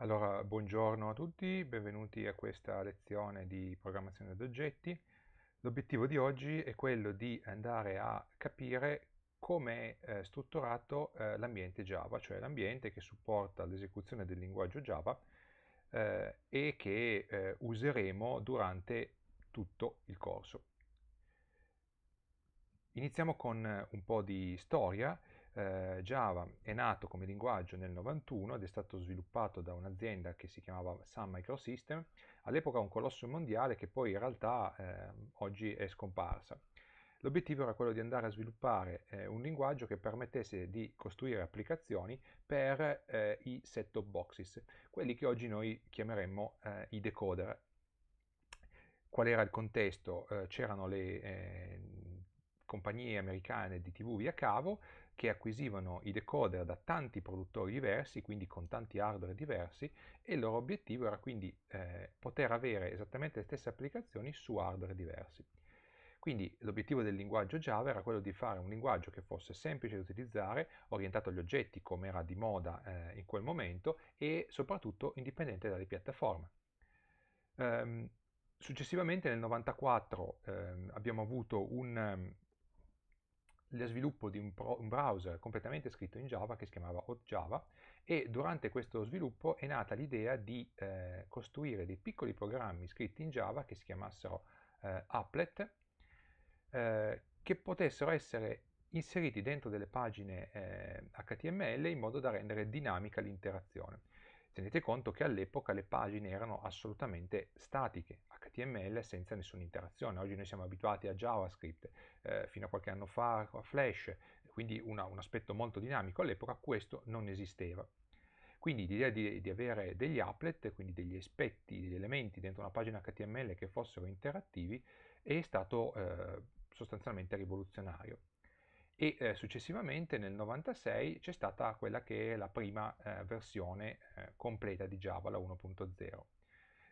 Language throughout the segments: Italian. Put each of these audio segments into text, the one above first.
Allora, buongiorno a tutti, benvenuti a questa lezione di programmazione ad oggetti. L'obiettivo di oggi è quello di andare a capire come è eh, strutturato eh, l'ambiente Java, cioè l'ambiente che supporta l'esecuzione del linguaggio Java eh, e che eh, useremo durante tutto il corso. Iniziamo con un po' di storia eh, Java è nato come linguaggio nel 91 ed è stato sviluppato da un'azienda che si chiamava Sun Microsystem, all'epoca un colosso mondiale che poi in realtà eh, oggi è scomparsa. L'obiettivo era quello di andare a sviluppare eh, un linguaggio che permettesse di costruire applicazioni per eh, i set-top boxes, quelli che oggi noi chiameremmo eh, i decoder. Qual era il contesto? Eh, c'erano le eh, compagnie americane di TV via cavo che acquisivano i decoder da tanti produttori diversi, quindi con tanti hardware diversi, e il loro obiettivo era quindi eh, poter avere esattamente le stesse applicazioni su hardware diversi. Quindi l'obiettivo del linguaggio Java era quello di fare un linguaggio che fosse semplice da utilizzare, orientato agli oggetti come era di moda eh, in quel momento e soprattutto indipendente dalle piattaforme. Um, successivamente nel 1994 eh, abbiamo avuto un, ehm, lo sviluppo di un, pro, un, browser completamente scritto in Java che si chiamava OtJava e durante questo sviluppo è nata l'idea di eh, costruire dei piccoli programmi scritti in Java che si chiamassero eh, applet eh, che potessero essere inseriti dentro delle pagine HTML eh, in modo da rendere dinamica l'interazione. Tenete conto che all'epoca le pagine erano assolutamente statiche, HTML senza nessuna interazione. Oggi noi siamo abituati a JavaScript, eh, fino a qualche anno fa a Flash, quindi una, un aspetto molto dinamico. All'epoca questo non esisteva. Quindi l'idea di, di, avere degli applet, quindi degli aspetti, degli elementi dentro una pagina HTML che fossero interattivi, è stato eh, sostanzialmente rivoluzionario e eh, successivamente nel 96 c'è stata quella che è la prima eh, versione eh, completa di Java, la 1.0.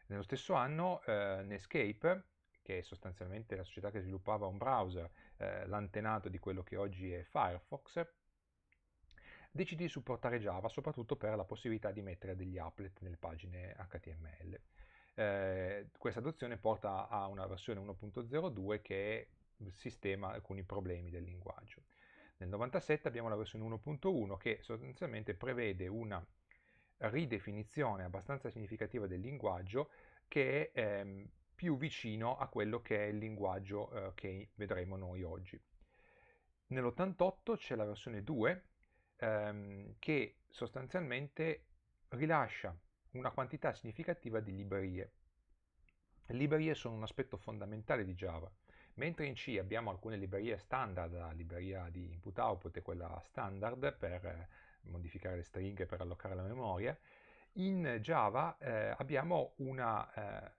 Nello stesso anno eh, Netscape, che è sostanzialmente la società che sviluppava un browser, eh, l'antenato di quello che oggi è Firefox, decide di supportare Java soprattutto per la possibilità di mettere degli applet nelle pagine HTML. Eh, questa adozione porta a una versione 1.02 che sistema alcuni problemi del linguaggio. Nel 97 abbiamo la versione 1.1 che sostanzialmente prevede una ridefinizione abbastanza significativa del linguaggio che è ehm, più vicino a quello che è il linguaggio eh, che vedremo noi oggi. Nell'88 c'è la versione 2 ehm, che sostanzialmente rilascia una quantità significativa di librerie. Le librerie sono un aspetto fondamentale di Java mentre in C abbiamo alcune librerie standard, la libreria di input output è quella standard per eh, modificare le stringhe, per allocare la memoria, in Java eh, abbiamo una eh,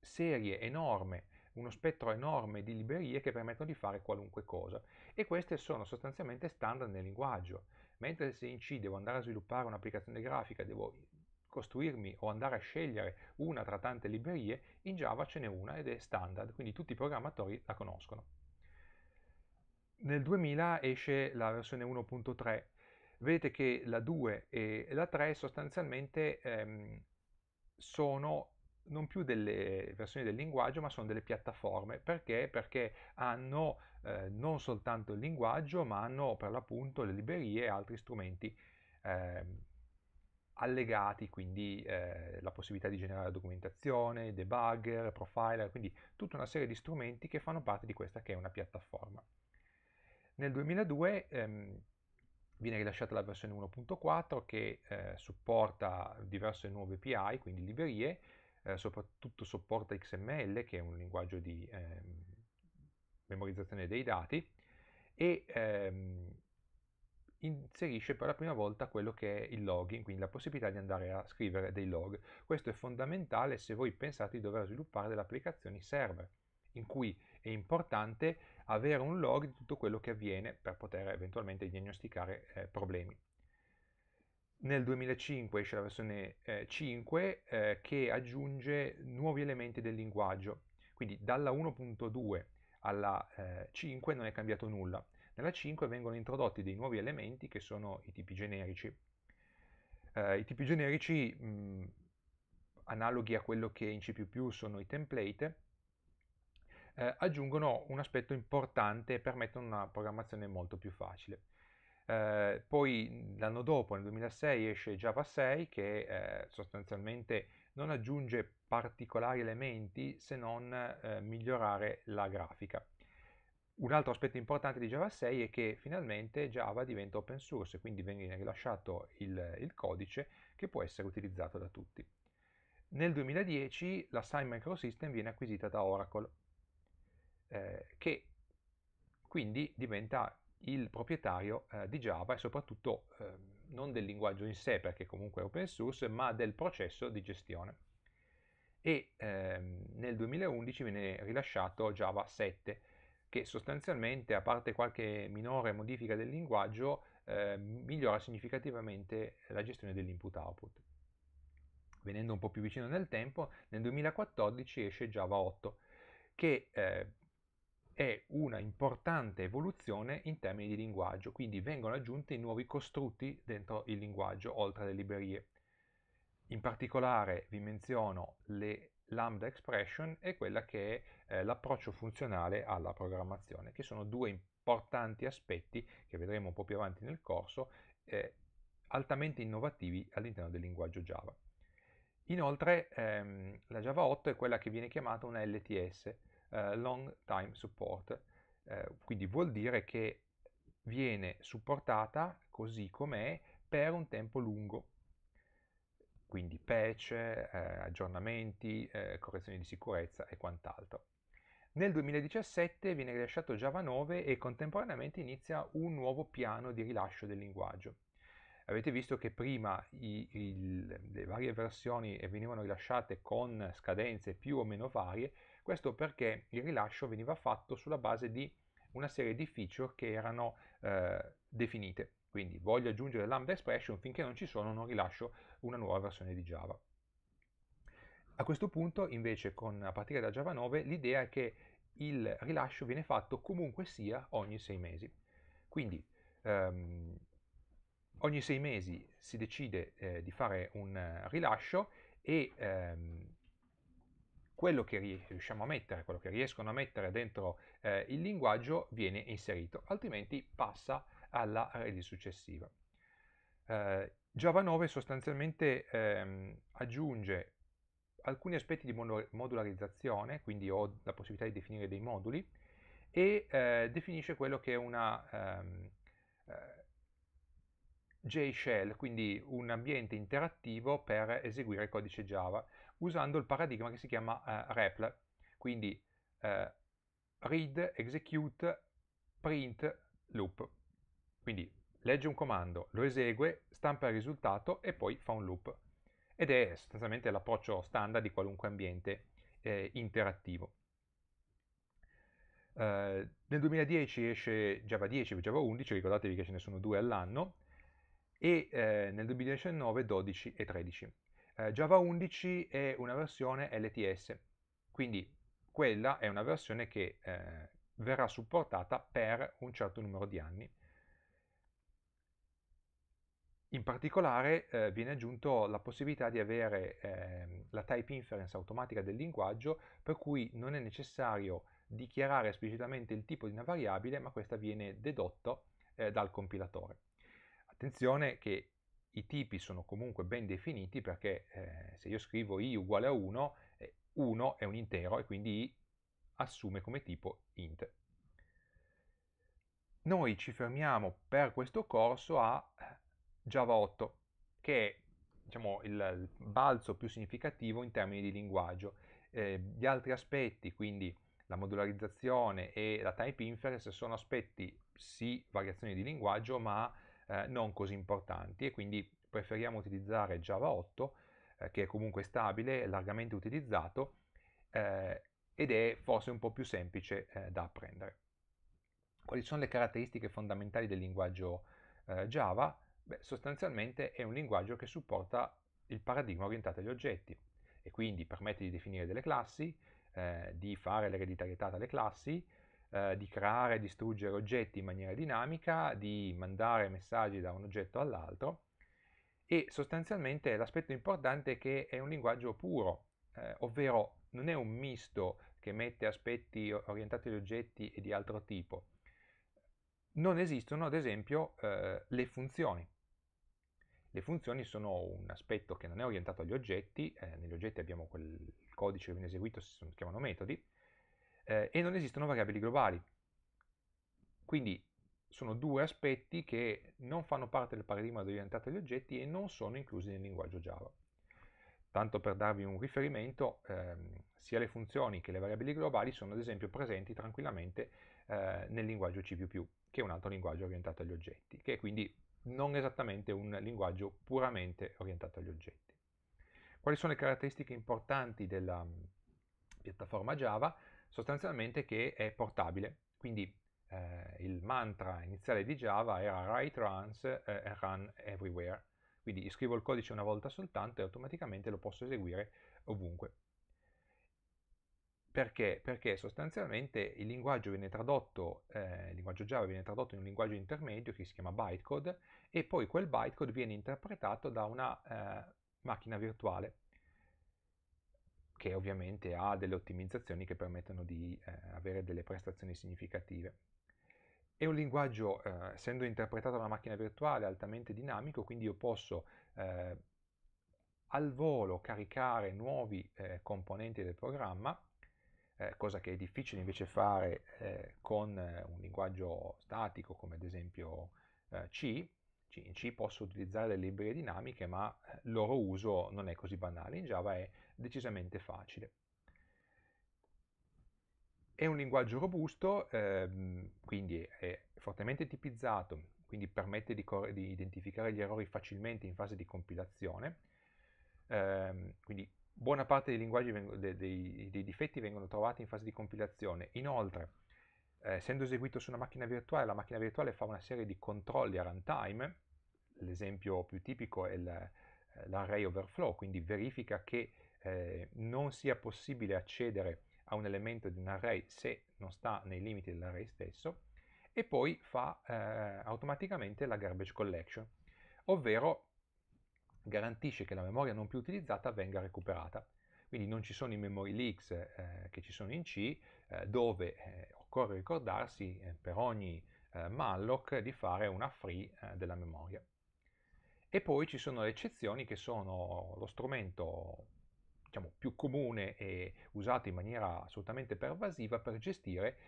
serie enorme uno spettro enorme di librerie che permettono di fare qualunque cosa e queste sono sostanzialmente standard nel linguaggio mentre se in C devo andare a sviluppare un'applicazione grafica devo costruirmi o andare a scegliere una tra tante librerie, in Java ce n'è una ed è standard, quindi tutti i programmatori la conoscono. Nel 2000 esce la versione 1.3, vedete che la 2 e la 3 sostanzialmente ehm, sono non più delle versioni del linguaggio ma sono delle piattaforme perché? perché hanno eh, non soltanto il linguaggio ma hanno per l'appunto le librerie e altri strumenti eh, allegati, quindi eh, la possibilità di generare documentazione, debugger, profiler, quindi tutta una serie di strumenti che fanno parte di questa che è una piattaforma. Nel 2002 ehm, viene rilasciata la versione 1.4 che eh, supporta diverse nuove API, quindi librerie, eh, soprattutto supporta XML che è un linguaggio di ehm, memorizzazione dei dati e ehm, inserisce per la prima volta quello che è il login, quindi la possibilità di andare a scrivere dei log. Questo è fondamentale se voi pensate di dover sviluppare delle applicazioni server, in cui è importante avere un log di tutto quello che avviene per poter eventualmente diagnosticare eh, problemi. Nel 2005 esce la versione eh, 5 eh, che aggiunge nuovi elementi del linguaggio, quindi dalla 1.2 alla 5 eh, non è cambiato nulla, nella 5 vengono introdotti dei nuovi elementi che sono i tipi generici. Eh, I tipi generici mh, analoghi a quello che in C++ sono i template, eh, aggiungono un aspetto importante e permettono una programmazione molto più facile. Eh, poi l'anno dopo, nel 2006, esce Java 6 che eh, sostanzialmente non aggiunge particolari elementi se non eh, migliorare la grafica. Un altro aspetto importante di Java 6 è che finalmente Java diventa open source, quindi viene rilasciato il, il codice che può essere utilizzato da tutti. Nel 2010 la Sign Microsystem viene acquisita da Oracle, eh, che quindi diventa il proprietario eh, di Java e soprattutto eh, non del linguaggio in sé, perché comunque è open source, ma del processo di gestione. E ehm, nel 2011 viene rilasciato Java 7, che sostanzialmente, a parte qualche minore modifica del linguaggio, eh, migliora significativamente la gestione dell'input-output. Venendo un po' più vicino nel tempo, nel 2014 esce Java 8, che eh, è una importante evoluzione in termini di linguaggio, quindi vengono aggiunti nuovi costrutti dentro il linguaggio, oltre alle librerie. In particolare vi menziono le Lambda Expression e quella che è eh, l'approccio funzionale alla programmazione, che sono due importanti aspetti che vedremo un po' più avanti nel corso, eh, altamente innovativi all'interno del linguaggio Java. Inoltre ehm, la Java 8 è quella che viene chiamata una LTS, eh, Long Time Support, eh, quindi vuol dire che viene supportata così com'è per un tempo lungo, quindi patch, eh, aggiornamenti, eh, correzioni di sicurezza e quant'altro. Nel 2017 viene rilasciato Java 9 e contemporaneamente inizia un nuovo piano di rilascio del linguaggio. Avete visto che prima i, il, le varie versioni venivano rilasciate con scadenze più o meno varie, questo perché il rilascio veniva fatto sulla base di una serie di feature che erano eh, definite. Quindi voglio aggiungere lambda expression, finché non ci sono non rilascio una nuova versione di Java. A questo punto invece con, a partire da Java 9 l'idea è che il rilascio viene fatto comunque sia ogni sei mesi. Quindi ehm, ogni sei mesi si decide eh, di fare un eh, rilascio e ehm, quello che riusciamo a mettere, quello che riescono a mettere dentro eh, il linguaggio viene inserito, altrimenti passa alla release successiva eh, Java 9 sostanzialmente ehm, aggiunge alcuni aspetti di modularizzazione, quindi ho la possibilità di definire dei moduli, e eh, definisce quello che è una ehm, eh, J-Shell, quindi un ambiente interattivo per eseguire il codice Java, usando il paradigma che si chiama eh, REPL, quindi eh, read, execute, print, loop. Quindi legge un comando, lo esegue, stampa il risultato e poi fa un loop. Ed è sostanzialmente l'approccio standard di qualunque ambiente eh, interattivo. Eh, nel 2010 esce Java 10 e Java 11, ricordatevi che ce ne sono due all'anno, e eh, nel 2019 12 e 13. Eh, Java 11 è una versione LTS, quindi quella è una versione che eh, verrà supportata per un certo numero di anni in particolare eh, viene aggiunto la possibilità di avere eh, la type inference automatica del linguaggio per cui non è necessario dichiarare esplicitamente il tipo di una variabile ma questa viene dedotto eh, dal compilatore. Attenzione che i tipi sono comunque ben definiti perché eh, se io scrivo i uguale a 1, 1 eh, è un intero e quindi i assume come tipo int noi ci fermiamo per questo corso a eh, Java 8, che è diciamo, il balzo più significativo in termini di linguaggio. Eh, gli altri aspetti, quindi la modularizzazione e la type inference, sono aspetti, sì, variazioni di linguaggio, ma eh, non così importanti e quindi preferiamo utilizzare Java 8, eh, che è comunque stabile, largamente utilizzato eh, ed è forse un po' più semplice eh, da apprendere. Quali sono le caratteristiche fondamentali del linguaggio eh, Java? Beh, sostanzialmente è un linguaggio che supporta il paradigma orientato agli oggetti e quindi permette di definire delle classi, eh, di fare l'ereditarietà tra le classi, eh, di creare e distruggere oggetti in maniera dinamica, di mandare messaggi da un oggetto all'altro e sostanzialmente l'aspetto importante è che è un linguaggio puro, eh, ovvero non è un misto che mette aspetti orientati agli oggetti e di altro tipo. Non esistono ad esempio eh, le funzioni, le funzioni sono un aspetto che non è orientato agli oggetti, eh, negli oggetti abbiamo quel codice che viene eseguito, si chiamano metodi, eh, e non esistono variabili globali. Quindi sono due aspetti che non fanno parte del paradigma orientato agli oggetti e non sono inclusi nel linguaggio Java. Tanto per darvi un riferimento, ehm, sia le funzioni che le variabili globali sono ad esempio presenti tranquillamente eh, nel linguaggio C++, che è un altro linguaggio orientato agli oggetti, che è quindi non esattamente un linguaggio puramente orientato agli oggetti. Quali sono le caratteristiche importanti della mm, piattaforma Java? Sostanzialmente che è portabile, quindi eh, il mantra iniziale di Java era write runs eh, and run everywhere, quindi scrivo il codice una volta soltanto e automaticamente lo posso eseguire ovunque. Perché? Perché sostanzialmente il linguaggio, viene tradotto, eh, il linguaggio Java viene tradotto in un linguaggio intermedio che si chiama bytecode e poi quel bytecode viene interpretato da una eh, macchina virtuale che ovviamente ha delle ottimizzazioni che permettono di eh, avere delle prestazioni significative. È un linguaggio, eh, essendo interpretato da una macchina virtuale, altamente dinamico, quindi io posso eh, al volo caricare nuovi eh, componenti del programma eh, cosa che è difficile invece fare eh, con eh, un linguaggio statico come ad esempio eh, C. In C posso utilizzare le librerie dinamiche, ma eh, il loro uso non è così banale, in Java è decisamente facile. È un linguaggio robusto, ehm, quindi è fortemente tipizzato, quindi permette di, di identificare gli errori facilmente in fase di compilazione, ehm, quindi Buona parte dei linguaggi vengono, dei, dei, dei, difetti vengono trovati in fase di compilazione. Inoltre, eh, essendo eseguito su una macchina virtuale, la macchina virtuale fa una serie di controlli a runtime, l'esempio più tipico è eh, l'array overflow, quindi verifica che eh, non sia possibile accedere a un elemento di un array se non sta nei limiti dell'array stesso, e poi fa eh, automaticamente la garbage collection, ovvero garantisce che la memoria non più utilizzata venga recuperata. Quindi non ci sono i memory leaks eh, che ci sono in C, eh, dove eh, occorre ricordarsi eh, per ogni eh, malloc di fare una free eh, della memoria. E poi ci sono le eccezioni che sono lo strumento diciamo, più comune e usato in maniera assolutamente pervasiva per gestire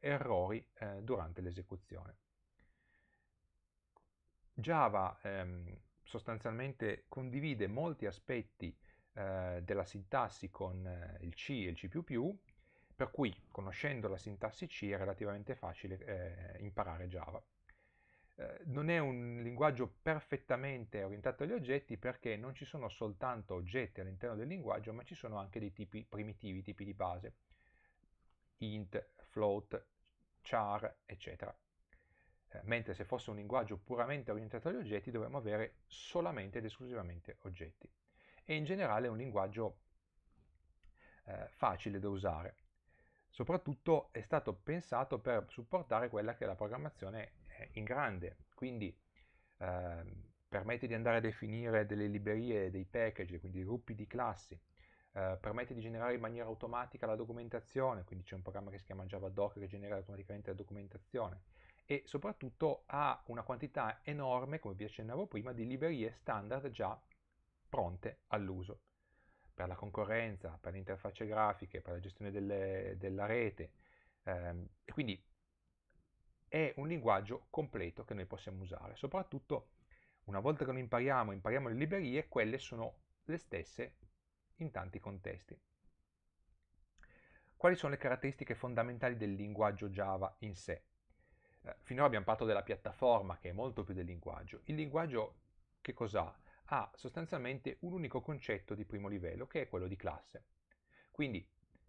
errori durante l'esecuzione. Java ehm, sostanzialmente condivide molti aspetti eh, della sintassi con eh, il C e il C++, per cui conoscendo la sintassi C è relativamente facile eh, imparare Java. Eh, non è un linguaggio perfettamente orientato agli oggetti perché non ci sono soltanto oggetti all'interno del linguaggio, ma ci sono anche dei tipi primitivi, tipi di base, int, float, char, eccetera. Eh, mentre se fosse un linguaggio puramente orientato agli oggetti dovremmo avere solamente ed esclusivamente oggetti. E in generale è un linguaggio eh, facile da usare, soprattutto è stato pensato per supportare quella che è la programmazione eh, in grande, quindi eh, permette di andare a definire delle librerie, dei package, quindi dei gruppi di classi, eh, permette di generare in maniera automatica la documentazione, quindi c'è un programma che si chiama Javadoc che genera automaticamente la documentazione, e soprattutto ha una quantità enorme, come vi accennavo prima, di librerie standard già pronte all'uso. Per la concorrenza, per le interfacce grafiche, per la gestione delle, della rete. Ehm, quindi è un linguaggio completo che noi possiamo usare. Soprattutto una volta che lo impariamo, impariamo le librerie, quelle sono le stesse in tanti contesti. Quali sono le caratteristiche fondamentali del linguaggio Java in sé? Eh, finora abbiamo parlato della piattaforma che è molto più del linguaggio. Il linguaggio che cos'ha? Ha sostanzialmente un unico concetto di primo livello che è quello di classe. Quindi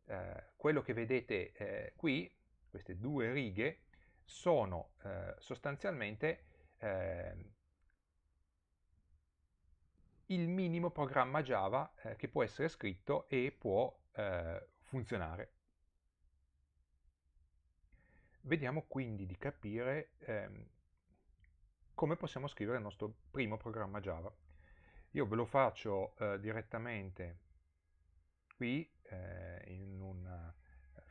eh, quello che vedete eh, qui, queste due righe, sono eh, sostanzialmente ehm, il minimo programma Java eh, che può essere scritto e può funzionare Vediamo quindi di capire ehm, come possiamo scrivere il nostro primo programma Java. Io ve lo faccio eh, direttamente qui eh, in una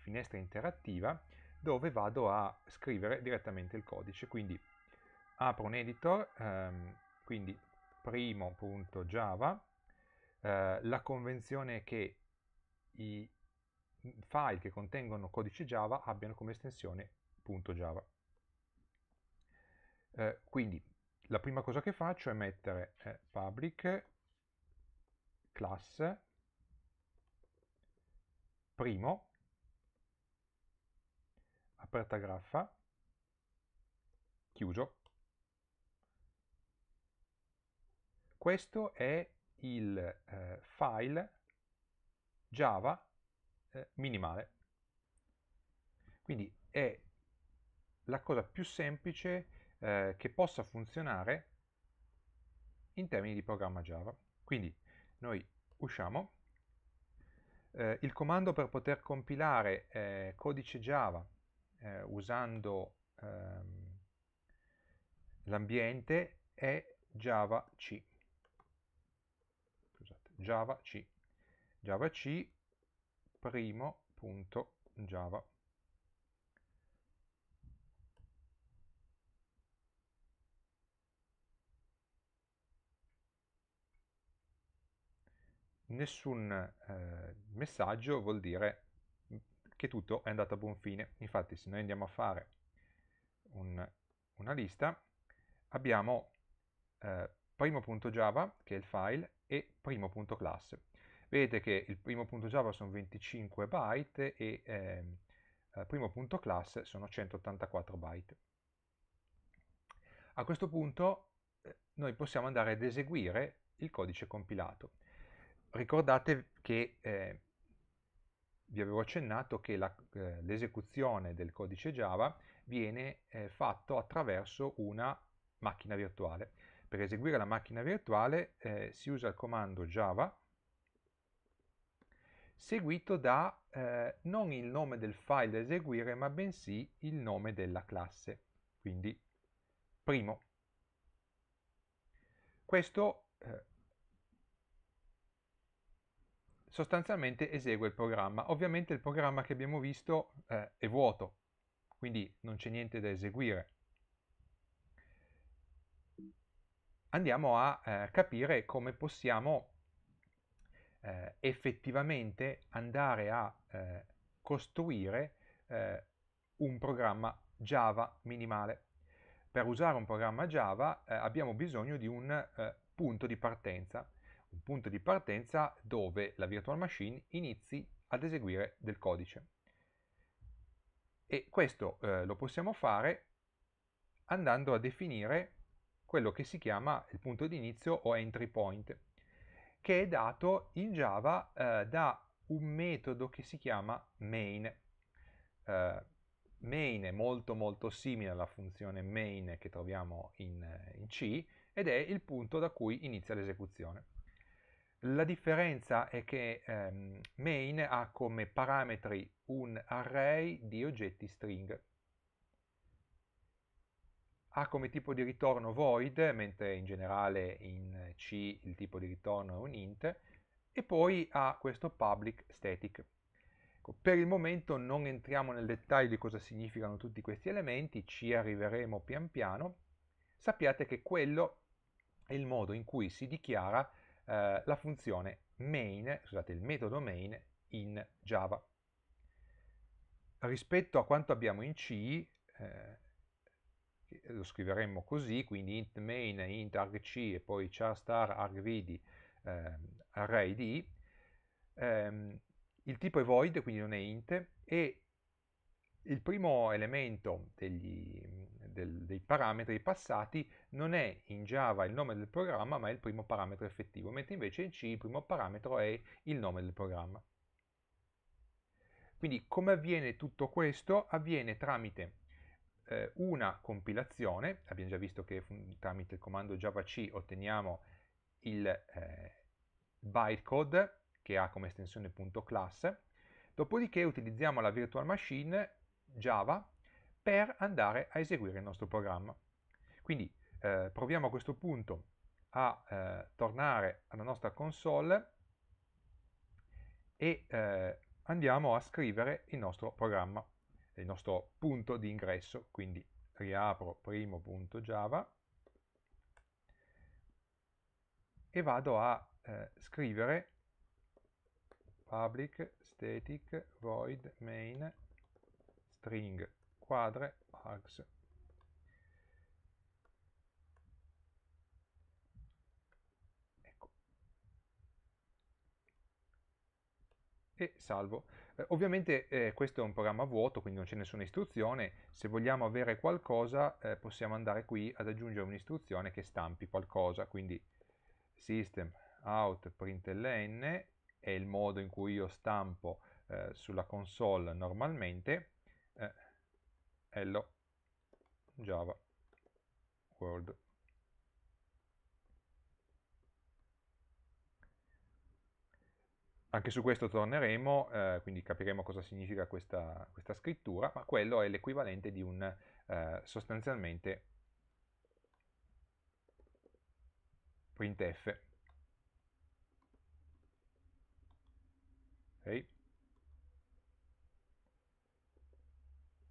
finestra interattiva dove vado a scrivere direttamente il codice. Quindi apro un editor, ehm, quindi primo.java, eh, la convenzione è che i file che contengono codice Java abbiano come estensione Java. Eh, quindi la prima cosa che faccio è mettere eh, public class primo aperta graffa chiuso questo è il eh, file java eh, minimale quindi è la cosa più semplice eh, che possa funzionare in termini di programma Java. Quindi noi usciamo, eh, il comando per poter compilare eh, codice Java eh, usando ehm, l'ambiente è Java C. Scusate, Java C. Java C primo.java. nessun eh, messaggio vuol dire che tutto è andato a buon fine. Infatti se noi andiamo a fare un, una lista abbiamo eh, primo.java che è il file e primo.class. Vedete che il primo.java sono 25 byte e ehm, eh, primo.class sono 184 byte. A questo punto eh, noi possiamo andare ad eseguire il codice compilato. Ricordate che eh, vi avevo accennato che eh, l'esecuzione eh, del codice Java viene eh, fatto attraverso una macchina virtuale. Per eseguire la macchina virtuale eh, si usa il comando java seguito da eh, non il nome del file da eseguire ma bensì il nome della classe, quindi primo. Questo eh, sostanzialmente esegue il programma. Ovviamente il programma che abbiamo visto eh, è vuoto, quindi non c'è niente da eseguire. Andiamo a eh, capire come possiamo eh, effettivamente andare a eh, costruire eh, un programma Java minimale. Per usare un programma Java eh, abbiamo bisogno di un punto di partenza un punto di partenza dove la virtual machine inizi ad eseguire del codice. E questo eh, lo possiamo fare andando a definire quello che si chiama il punto di inizio o entry point, che è dato in Java eh, da un metodo che si chiama main. Eh, main è molto molto simile alla funzione main che troviamo in, eh, in C ed è il punto da cui inizia l'esecuzione. La differenza è che ehm, main ha come parametri un array di oggetti string. Ha come tipo di ritorno void, mentre in generale in C il tipo di ritorno è un int, e poi ha questo public static. Ecco, per il momento non entriamo nel dettaglio di cosa significano tutti questi elementi, ci arriveremo pian piano. Sappiate che quello è il modo in cui si dichiara eh, la funzione main, scusate, il metodo main in Java. Rispetto a quanto abbiamo in C, eh, lo scriveremmo così, quindi int main, int argc e poi char star argvd eh, arrayD, ehm, il tipo è void, quindi non è int, e il primo elemento degli del, dei parametri passati non è in Java il nome del programma ma è il primo parametro effettivo, mentre invece in C il primo parametro è il nome del programma. Quindi come avviene tutto questo? Avviene tramite eh, una compilazione, abbiamo già visto che tramite il comando Java C otteniamo il eh, bytecode che ha come estensione .class, dopodiché utilizziamo la virtual machine Java per andare a eseguire il nostro programma. Quindi eh, proviamo a questo punto a eh, tornare alla nostra console e eh, andiamo a scrivere il nostro programma, il nostro punto di ingresso, quindi riapro primo.java e vado a eh, scrivere public static void main string quadre args. Ecco. E salvo. Eh, ovviamente eh, questo è un programma vuoto, quindi non c'è nessuna istruzione. Se vogliamo avere qualcosa eh, possiamo andare qui ad aggiungere un'istruzione che stampi qualcosa, quindi system out println è il modo in cui io stampo eh, sulla console normalmente eh, hello java world anche su questo torneremo, eh, quindi capiremo cosa significa questa, questa, scrittura, ma quello è l'equivalente di un eh, sostanzialmente printf. Okay.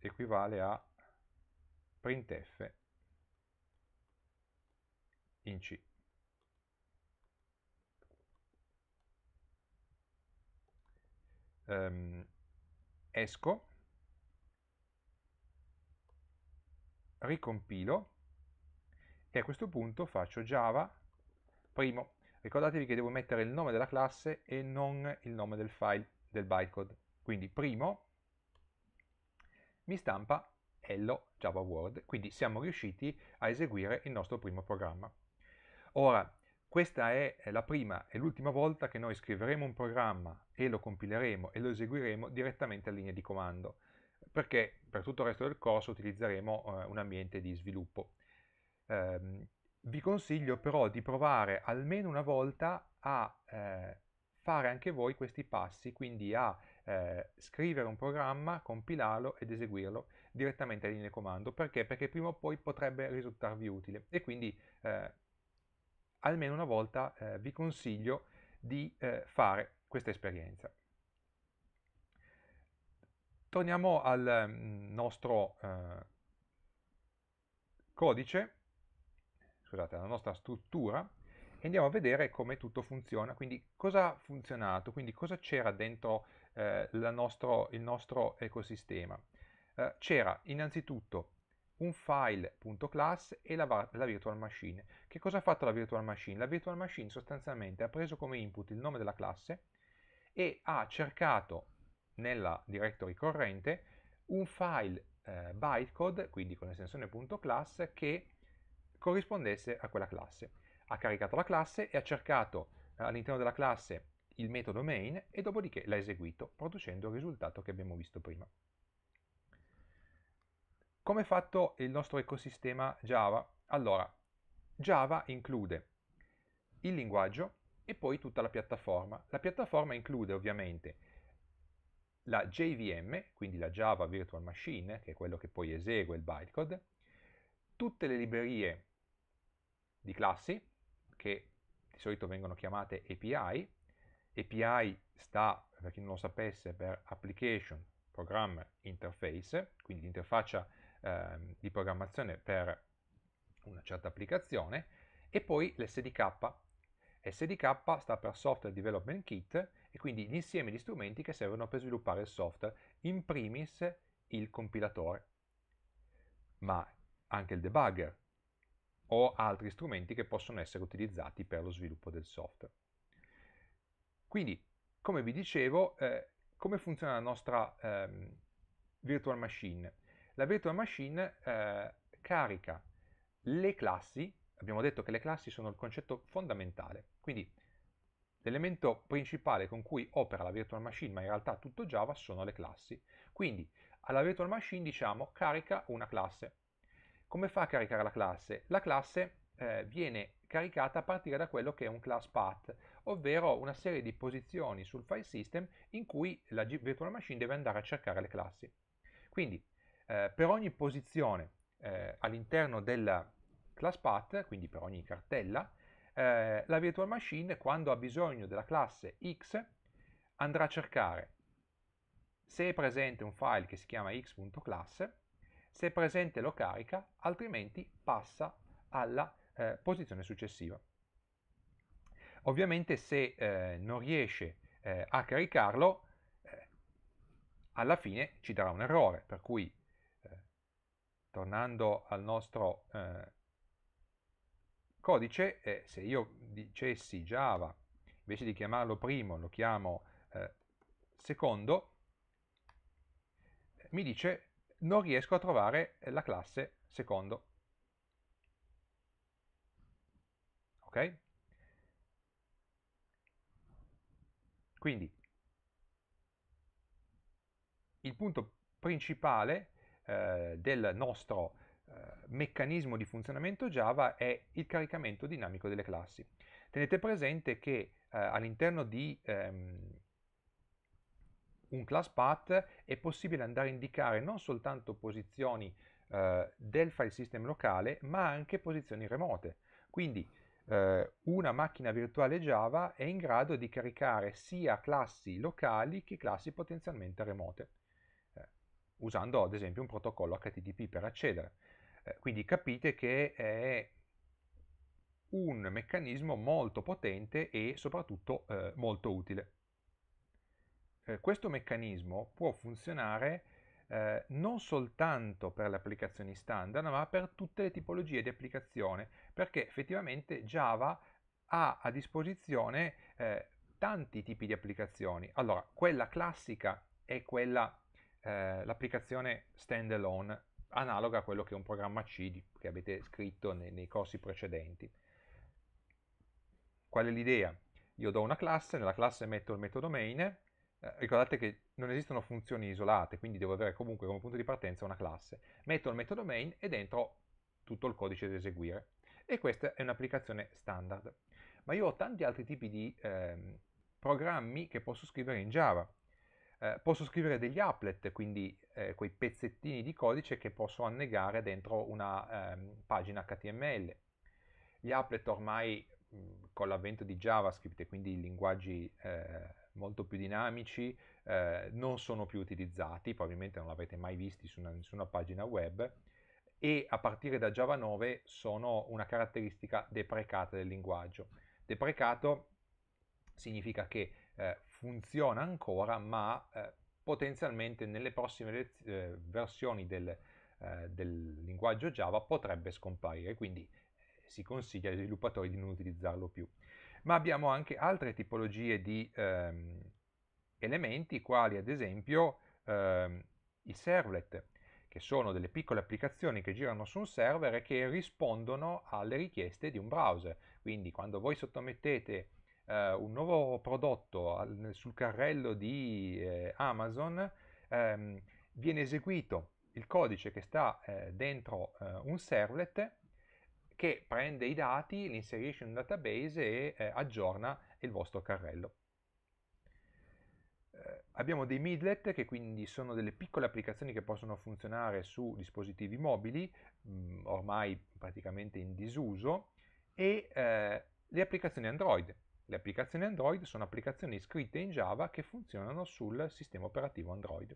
equivale a printf in C. Ehm, esco, ricompilo e a questo punto faccio java primo. Ricordatevi che devo mettere il nome della classe e non il nome del file del bytecode. Quindi primo mi stampa Hello Java World, quindi siamo riusciti a eseguire il nostro primo programma. Ora, questa è la prima e l'ultima volta che noi scriveremo un programma e lo compileremo e lo eseguiremo direttamente a linea di comando, perché per tutto il resto del corso utilizzeremo eh, un ambiente di sviluppo. Eh, vi consiglio però di provare almeno una volta a eh, fare anche voi questi passi, quindi a eh, scrivere un programma, compilarlo ed eseguirlo direttamente a linea di comando. Perché? Perché prima o poi potrebbe risultarvi utile e quindi eh, almeno una volta eh, vi consiglio di eh, fare questa esperienza. Torniamo al mm, nostro eh, codice, scusate, alla nostra struttura e andiamo a vedere come tutto funziona, quindi cosa ha funzionato, quindi cosa c'era dentro eh, nostro, il nostro ecosistema. Eh, c'era innanzitutto un file.class e la, la, virtual machine. Che cosa ha fatto la virtual machine? La virtual machine sostanzialmente ha preso come input il nome della classe e ha cercato nella directory corrente un file eh, bytecode, quindi con estensione.class, che corrispondesse a quella classe. Ha caricato la classe e ha cercato all'interno della classe il metodo main e dopodiché l'ha eseguito, producendo il risultato che abbiamo visto prima. Come è fatto il nostro ecosistema Java? Allora, Java include il linguaggio e poi tutta la piattaforma. La piattaforma include ovviamente la JVM, quindi la Java Virtual Machine, che è quello che poi esegue il bytecode, tutte le librerie di classi, che di solito vengono chiamate API, API sta, per chi non lo sapesse, per Application Program Interface, quindi l'interfaccia eh, di programmazione per una certa applicazione, e poi l'SDK. SDK sta per Software Development Kit e quindi l'insieme di strumenti che servono per sviluppare il software, in primis il compilatore, ma anche il debugger o altri strumenti che possono essere utilizzati per lo sviluppo del software. Quindi, come vi dicevo, eh, come funziona la nostra eh, virtual machine? La virtual machine eh, carica le classi, abbiamo detto che le classi sono il concetto fondamentale, quindi l'elemento principale con cui opera la virtual machine, ma in realtà tutto Java, sono le classi. Quindi alla virtual machine diciamo carica una classe. Come fa a caricare la classe? La classe eh, viene caricata a partire da quello che è un class path, ovvero una serie di posizioni sul file system in cui la virtual machine deve andare a cercare le classi. Quindi eh, per ogni posizione eh, all'interno della class path, quindi per ogni cartella, eh, la virtual machine quando ha bisogno della classe x andrà a cercare se è presente un file che si chiama x.class, se è presente lo carica, altrimenti passa alla eh, posizione successiva. Ovviamente se eh, non riesce eh, a caricarlo, eh, alla fine ci darà un errore, per cui eh, tornando al nostro eh, codice, eh, se io dicessi Java, invece di chiamarlo primo, lo chiamo secondo, mi dice non riesco a trovare la classe secondo. Ok? Quindi il punto principale eh, del nostro eh, meccanismo di funzionamento Java è il caricamento dinamico delle classi. Tenete presente che eh, all'interno di ehm, un class path è possibile andare a indicare non soltanto posizioni eh, del file system locale, ma anche posizioni remote. Quindi eh, una macchina virtuale Java è in grado di caricare sia classi locali che classi potenzialmente remote, eh, usando ad esempio un protocollo HTTP per accedere. Eh, quindi capite che è un meccanismo molto potente e soprattutto eh, molto utile. Eh, questo meccanismo può funzionare eh, non soltanto per le applicazioni standard, ma per tutte le tipologie di applicazione, perché effettivamente Java ha a disposizione eh, tanti tipi di applicazioni. Allora, quella classica è quella, eh, l'applicazione standalone, analoga a quello che è un programma C che avete scritto nei, nei corsi precedenti. Qual è l'idea? Io do una classe, nella classe metto il metodo main, eh, ricordate che non esistono funzioni isolate, quindi devo avere comunque come punto di partenza una classe. Metto il metodo main e dentro tutto il codice da eseguire. E questa è un'applicazione standard. Ma io ho tanti altri tipi di eh, programmi che posso scrivere in Java. Eh, posso scrivere degli applet, quindi eh, quei pezzettini di codice che posso annegare dentro una ehm, pagina HTML. Gli applet ormai con l'avvento di JavaScript e quindi i linguaggi eh, molto più dinamici, eh, non sono più utilizzati, probabilmente non l'avete mai visti su una, nessuna pagina web e a partire da Java 9 sono una caratteristica deprecata del linguaggio. Deprecato significa che eh, funziona ancora ma eh, potenzialmente nelle prossime eh, versioni del, eh, del linguaggio Java potrebbe scomparire, quindi eh, si consiglia ai sviluppatori di non utilizzarlo più ma abbiamo anche altre tipologie di ehm, elementi, quali ad esempio ehm, i servlet, che sono delle piccole applicazioni che girano su un server e che rispondono alle richieste di un browser. Quindi quando voi sottomettete eh, un nuovo prodotto al, sul carrello di eh, Amazon, ehm, viene eseguito il codice che sta eh, dentro eh, un servlet che prende i dati, li inserisce in un database e eh, aggiorna il vostro carrello. Eh, abbiamo dei midlet che quindi sono delle piccole applicazioni che possono funzionare su dispositivi mobili, mh, mm, ormai praticamente in disuso, e eh, le applicazioni Android. Le applicazioni Android sono applicazioni scritte in Java che funzionano sul sistema operativo Android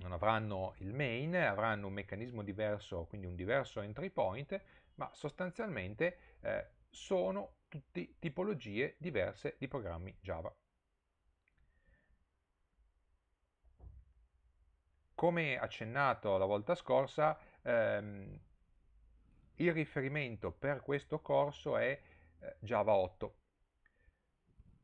non avranno il main, avranno un meccanismo diverso, quindi un diverso entry point, ma sostanzialmente eh, sono tutte tipologie diverse di programmi Java. Come accennato la volta scorsa, ehm, il riferimento per questo corso è eh, Java 8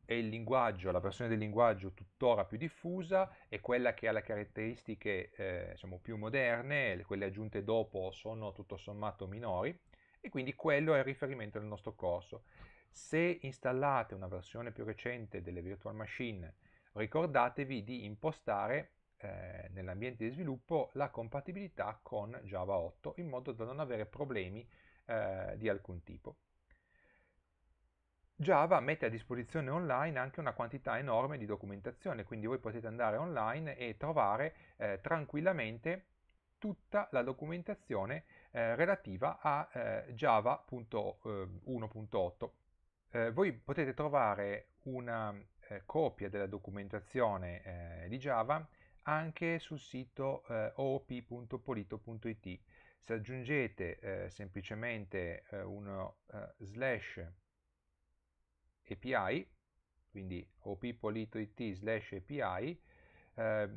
e il linguaggio, la versione del linguaggio tuttora più diffusa è quella che ha le caratteristiche eh, diciamo, più moderne, quelle aggiunte dopo sono tutto sommato minori e quindi quello è il riferimento del nostro corso. Se installate una versione più recente delle virtual machine ricordatevi di impostare eh, nell'ambiente di sviluppo la compatibilità con Java 8 in modo da non avere problemi eh, di alcun tipo. Java mette a disposizione online anche una quantità enorme di documentazione, quindi voi potete andare online e trovare eh, tranquillamente tutta la documentazione eh, relativa a eh, Java 1.8. Eh, eh, voi potete trovare una eh, copia della documentazione di Java anche sul sito op.polito.it. Se aggiungete semplicemente uno slash API, quindi opi.it slash API, eh,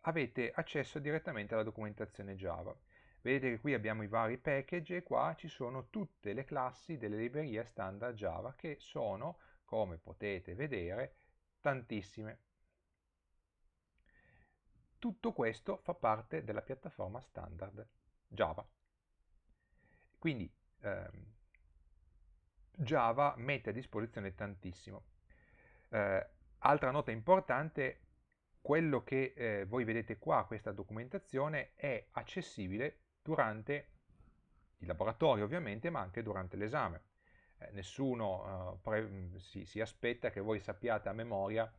avete accesso direttamente alla documentazione Java. Vedete che qui abbiamo i vari package e qua ci sono tutte le classi delle librerie standard Java che sono, come potete vedere, tantissime. Tutto questo fa parte della piattaforma standard Java. Quindi ehm, Java mette a disposizione tantissimo. Eh, altra nota importante, quello che eh, voi vedete qua, questa documentazione, è accessibile durante il laboratorio ovviamente, ma anche durante l'esame. Eh, nessuno eh, mm, si, si aspetta che voi sappiate a memoria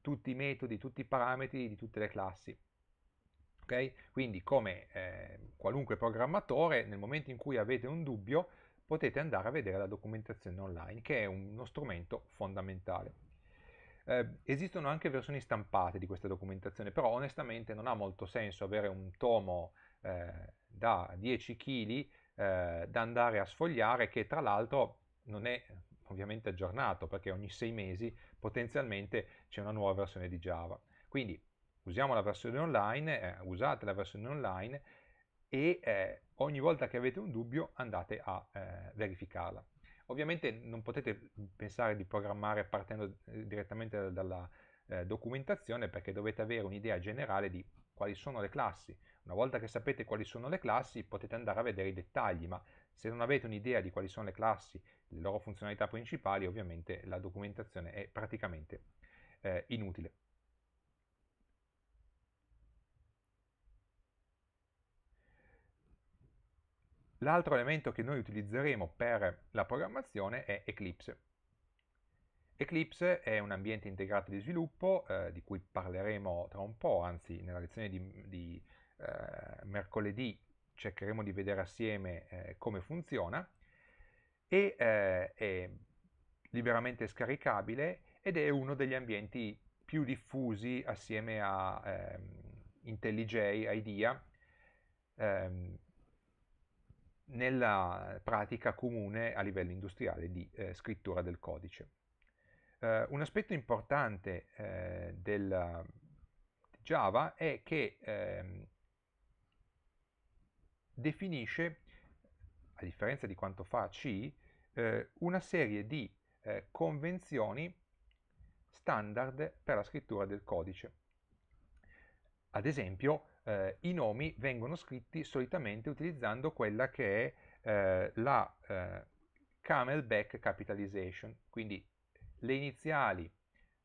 tutti i metodi, tutti i parametri di tutte le classi. Okay? Quindi come eh, qualunque programmatore, nel momento in cui avete un dubbio, potete andare a vedere la documentazione online, che è uno strumento fondamentale. Eh, esistono anche versioni stampate di questa documentazione, però onestamente non ha molto senso avere un tomo eh, da 10 kg eh, da andare a sfogliare, che tra l'altro non è ovviamente aggiornato, perché ogni 6 mesi potenzialmente c'è una nuova versione di Java. Quindi usiamo la versione online, eh, usate la versione online e eh, ogni volta che avete un dubbio andate a eh, verificarla. Ovviamente non potete pensare di programmare partendo eh, direttamente dalla eh, documentazione perché dovete avere un'idea generale di quali sono le classi. Una volta che sapete quali sono le classi potete andare a vedere i dettagli, ma se non avete un'idea di quali sono le classi, le loro funzionalità principali, ovviamente la documentazione è praticamente eh, inutile. L'altro elemento che noi utilizzeremo per la programmazione è Eclipse. Eclipse è un ambiente integrato di sviluppo eh, di cui parleremo tra un po', anzi nella lezione di, di eh, mercoledì cercheremo di vedere assieme eh, come funziona e eh, è liberamente scaricabile ed è uno degli ambienti più diffusi assieme a ehm, IntelliJ IDEA ehm, nella pratica comune a livello industriale di eh, scrittura del codice. Eh, un aspetto importante eh, del Java è che ehm, definisce, a differenza di quanto fa C, eh, una serie di eh, convenzioni standard per la scrittura del codice. Ad esempio, eh, i nomi vengono scritti solitamente utilizzando quella che è eh, la eh, camelback capitalization, quindi le iniziali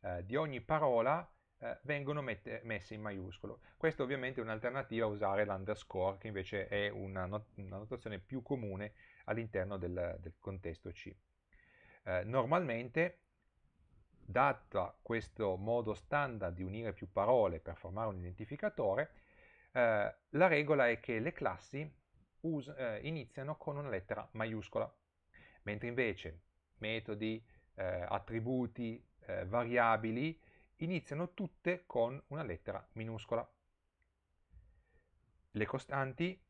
eh, di ogni parola eh, vengono mette, messe in maiuscolo. Questa ovviamente è un'alternativa a usare l'underscore, che invece è una, not una notazione più comune all'interno del, del, contesto C. Eh, normalmente, data questo modo standard di unire più parole per formare un identificatore, eh, la regola è che le classi us- eh, iniziano con una lettera maiuscola, mentre invece metodi, eh, attributi, eh, variabili iniziano tutte con una lettera minuscola. Le costanti,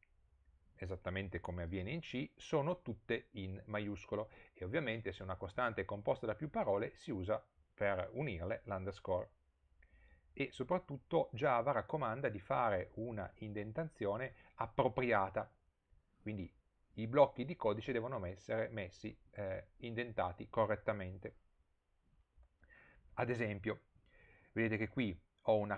esattamente come avviene in C, sono tutte in maiuscolo e ovviamente se una costante è composta da più parole si usa per unirle l'underscore e soprattutto Java raccomanda di fare una indentazione appropriata, quindi i blocchi di codice devono essere messi eh, indentati correttamente. Ad esempio, vedete che qui ho un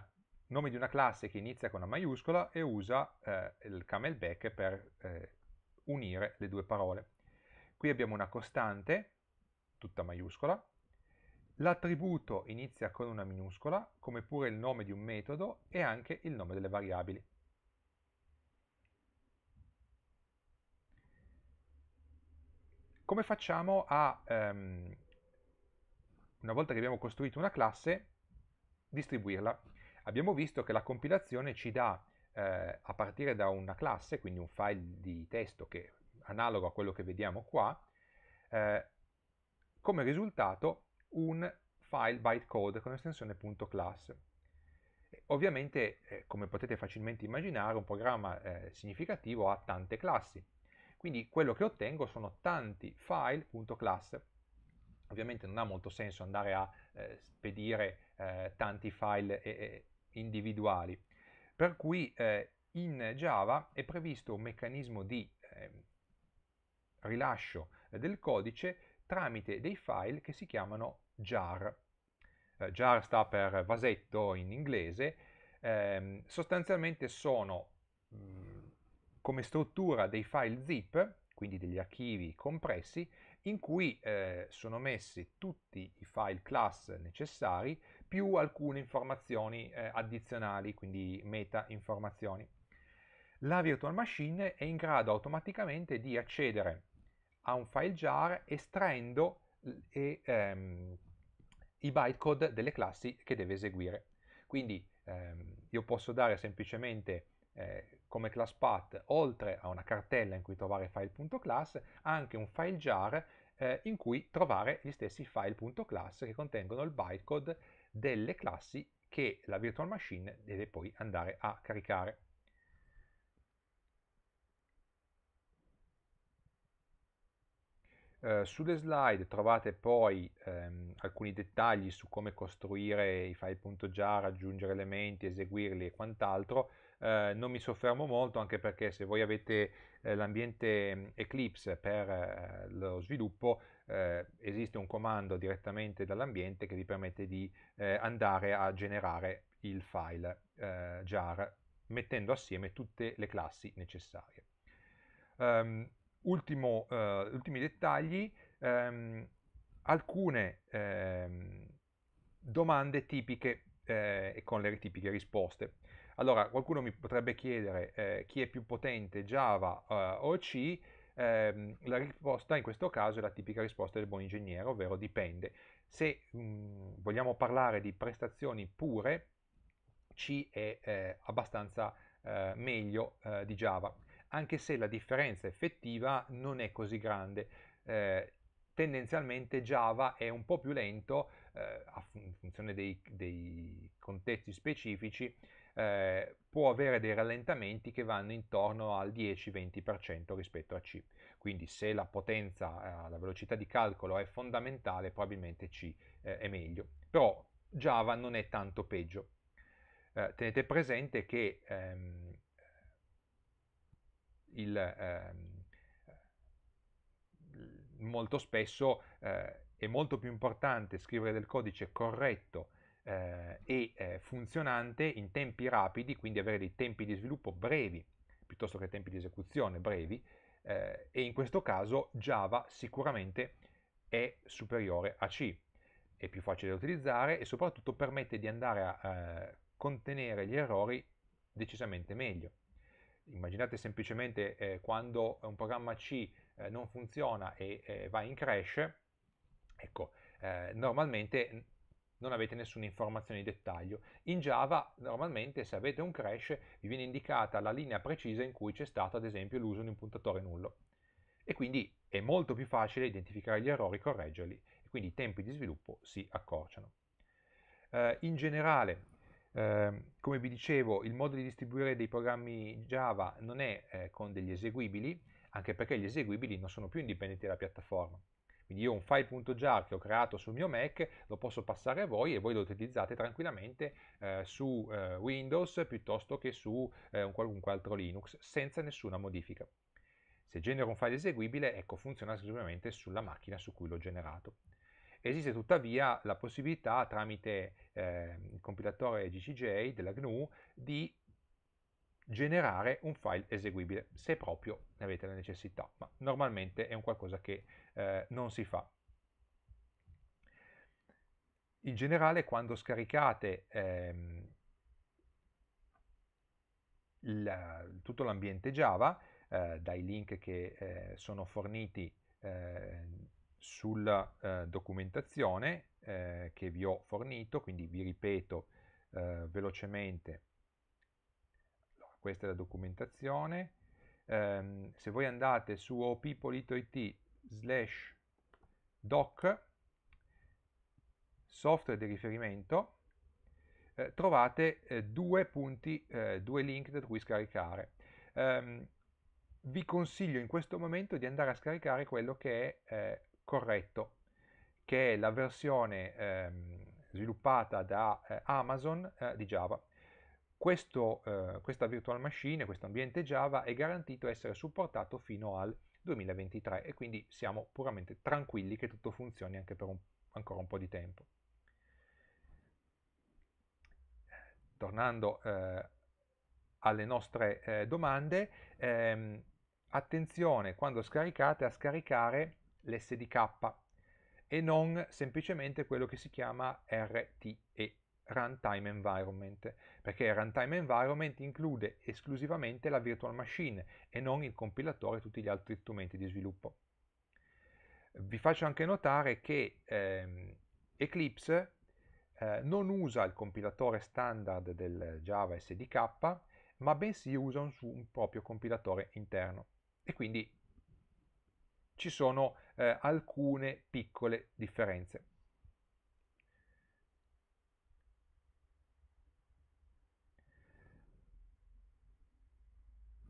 nome di una classe che inizia con una maiuscola e usa eh, il camelback per eh, unire le due parole. Qui abbiamo una costante, tutta maiuscola, L'attributo inizia con una minuscola, come pure il nome di un metodo e anche il nome delle variabili. Come facciamo a, um, una volta che abbiamo costruito una classe, distribuirla? Abbiamo visto che la compilazione ci dà, eh, a partire da una classe, quindi un file di testo che è analogo a quello che vediamo qua, eh, come risultato un file bytecode con estensione .class. Ovviamente, eh, come potete facilmente immaginare, un programma eh, significativo ha tante classi, quindi quello che ottengo sono tanti file.class. Ovviamente non ha molto senso andare a eh, spedire eh, tanti file eh, eh, individuali, per cui in Java è previsto un meccanismo di ehm, rilascio del codice tramite dei file che si chiamano jar. Eh, jar sta per vasetto in inglese, eh, sostanzialmente sono mh, mm, come struttura dei file zip, quindi degli archivi compressi, in cui eh, sono messi tutti i file class necessari più alcune informazioni eh, addizionali, quindi meta informazioni. La virtual machine è in grado automaticamente di accedere a un file jar estraendo e, ehm, i bytecode delle classi che deve eseguire. Quindi ehm, io posso dare semplicemente eh, come class path, oltre a una cartella in cui trovare file.class, anche un file jar eh, in cui trovare gli stessi file.class che contengono il bytecode delle classi che la virtual machine deve poi andare a caricare. Eh, sulle slide trovate poi ehm, alcuni dettagli su come costruire i file.jar, aggiungere elementi, eseguirli e quant'altro. Eh, non mi soffermo molto anche perché se voi avete eh, l'ambiente mhmm, Eclipse per ehm, lo sviluppo ehm, esiste un comando direttamente dall'ambiente che vi permette di ehm, andare a generare il file jar mettendo assieme tutte le classi necessarie. Um, Ultimo, eh, ultimi dettagli, ehm, alcune ehm, domande tipiche eh, e con le tipiche risposte. Allora, qualcuno mi potrebbe chiedere eh, chi è più potente, Java eh, o C, ehm, la risposta in questo caso è la tipica risposta del buon ingegnere, ovvero dipende. Se mh, mm, vogliamo parlare di prestazioni pure, C è eh, abbastanza eh, meglio eh, di Java anche se la differenza effettiva non è così grande. Eh, tendenzialmente Java è un po' più lento eh, in funzione dei, dei contesti specifici, eh, può avere dei rallentamenti che vanno intorno al 10-20% rispetto a C. Quindi se la potenza, eh, la velocità di calcolo è fondamentale, probabilmente C eh, è meglio. Però Java non è tanto peggio. Eh, tenete presente che ehm, il, ehm, molto spesso eh, è molto più importante scrivere del codice corretto eh, e eh, funzionante in tempi rapidi, quindi avere dei tempi di sviluppo brevi piuttosto che tempi di esecuzione brevi eh, e in questo caso Java sicuramente è superiore a C, è più facile da utilizzare e soprattutto permette di andare a eh, contenere gli errori decisamente meglio immaginate semplicemente eh, quando un programma C eh, non funziona e eh, va in crash, ecco, eh, normalmente non avete nessuna informazione di dettaglio. In Java normalmente se avete un crash vi viene indicata la linea precisa in cui c'è stato ad esempio l'uso di un puntatore nullo e quindi è molto più facile identificare gli errori, e correggerli e quindi i tempi di sviluppo si accorciano. Eh, in generale eh, come vi dicevo, il modo di distribuire dei programmi Java non è eh, con degli eseguibili, anche perché gli eseguibili non sono più indipendenti dalla piattaforma. Quindi io un file.jar che ho creato sul mio Mac lo posso passare a voi e voi lo utilizzate tranquillamente eh, su eh, Windows piuttosto che su eh, un qualunque altro Linux senza nessuna modifica. Se genero un file eseguibile, ecco, funziona esclusivamente sulla macchina su cui l'ho generato. Esiste tuttavia la possibilità tramite eh, il compilatore GCJ della GNU di generare un file eseguibile se proprio ne avete la necessità, ma normalmente è un qualcosa che eh, non si fa. In generale quando scaricate ehm, la, tutto l'ambiente Java eh, dai link che eh, sono forniti eh, sulla eh, documentazione eh, che vi ho fornito, quindi vi ripeto eh, velocemente, allora, questa è la documentazione, ehm, se voi andate su opipolitoit slash doc software di riferimento eh, trovate eh, due punti, eh, due link da cui scaricare. Ehm, vi consiglio in questo momento di andare a scaricare quello che è corretto, che è la versione ehm, sviluppata da eh, Amazon eh, di Java. Questo, eh, questa virtual machine, questo ambiente Java è garantito essere supportato fino al 2023 e quindi siamo puramente tranquilli che tutto funzioni anche per un, ancora un po' di tempo. Tornando eh, alle nostre eh, domande, ehm, attenzione quando scaricate a scaricare l'SDK e non semplicemente quello che si chiama RTE, Runtime Environment, perché Runtime Environment include esclusivamente la virtual machine e non il compilatore e tutti gli altri strumenti di sviluppo. Vi faccio anche notare che ehm, Eclipse eh, non usa il compilatore standard del Java SDK, ma bensì usa un, un proprio compilatore interno. E quindi ci sono eh, alcune piccole differenze.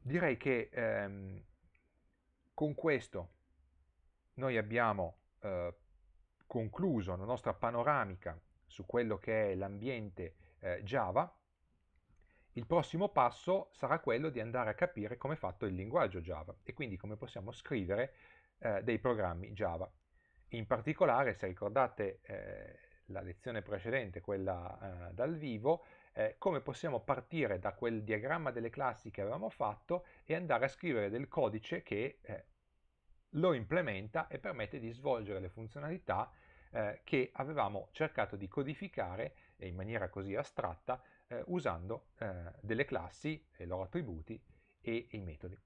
Direi che ehm, con questo noi abbiamo eh, concluso la nostra panoramica su quello che è l'ambiente eh, Java. Il prossimo passo sarà quello di andare a capire come è fatto il linguaggio Java e quindi come possiamo scrivere eh, dei programmi Java. In particolare, se ricordate eh, la lezione precedente, quella eh, dal vivo, eh, come possiamo partire da quel diagramma delle classi che avevamo fatto e andare a scrivere del codice che eh, lo implementa e permette di svolgere le funzionalità eh, che avevamo cercato di codificare in maniera così astratta usando delle classi, i loro attributi e i metodi.